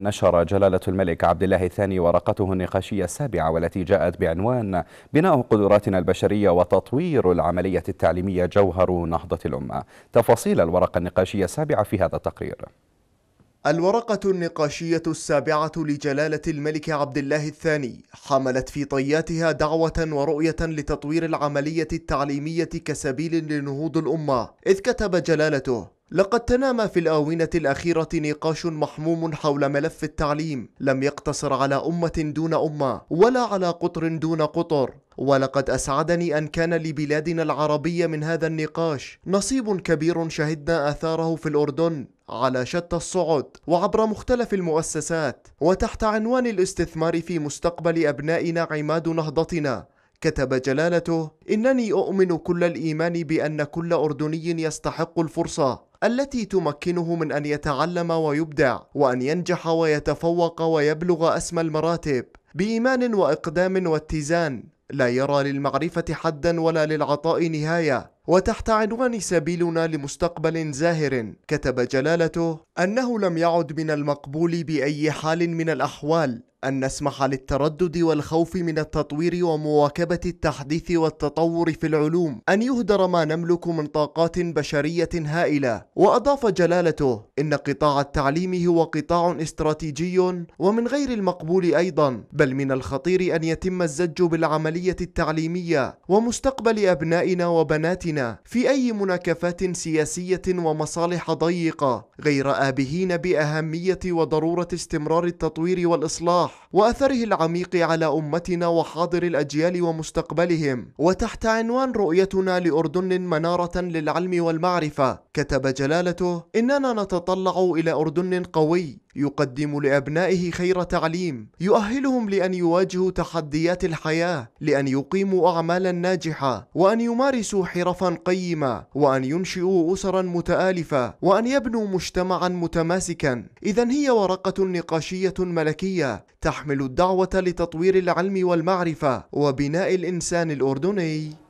نشر جلالة الملك عبد الله الثاني ورقته النقاشية السابعة والتي جاءت بعنوان بناء قدراتنا البشرية وتطوير العملية التعليمية جوهر نهضة الأمة تفاصيل الورقة النقاشية السابعة في هذا التقرير الورقة النقاشية السابعة لجلالة الملك عبد الله الثاني حملت في طياتها دعوة ورؤية لتطوير العملية التعليمية كسبيل لنهوض الأمة إذ كتب جلالته لقد تنامى في الآونة الأخيرة نقاش محموم حول ملف التعليم لم يقتصر على أمة دون أمة ولا على قطر دون قطر ولقد أسعدني أن كان لبلادنا العربية من هذا النقاش نصيب كبير شهدنا آثاره في الأردن على شتى الصعد وعبر مختلف المؤسسات وتحت عنوان الاستثمار في مستقبل أبنائنا عماد نهضتنا كتب جلالته إنني أؤمن كل الإيمان بأن كل أردني يستحق الفرصة التي تمكنه من أن يتعلم ويبدع وأن ينجح ويتفوق ويبلغ أسمى المراتب بإيمان وإقدام واتزان لا يرى للمعرفة حدا ولا للعطاء نهاية وتحت عنوان سبيلنا لمستقبل زاهر كتب جلالته أنه لم يعد من المقبول بأي حال من الأحوال أن نسمح للتردد والخوف من التطوير ومواكبة التحديث والتطور في العلوم أن يهدر ما نملك من طاقات بشرية هائلة وأضاف جلالته إن قطاع التعليم هو قطاع استراتيجي ومن غير المقبول أيضا بل من الخطير أن يتم الزج بالعملية التعليمية ومستقبل أبنائنا وبناتنا في أي مناكفات سياسية ومصالح ضيقة غير آبهين بأهمية وضرورة استمرار التطوير والإصلاح الصلاح وأثره العميق على أمتنا وحاضر الأجيال ومستقبلهم وتحت عنوان رؤيتنا لأردن منارة للعلم والمعرفة كتب جلالته إننا نتطلع إلى أردن قوي يقدم لأبنائه خير تعليم يؤهلهم لأن يواجهوا تحديات الحياة لأن يقيموا أعمالا ناجحة وأن يمارسوا حرفا قيمة وأن ينشئوا أسرا متآلفة وأن يبنوا مجتمعا متماسكا إذا هي ورقة نقاشية ملكية تحمل الدعوة لتطوير العلم والمعرفة وبناء الإنسان الأردني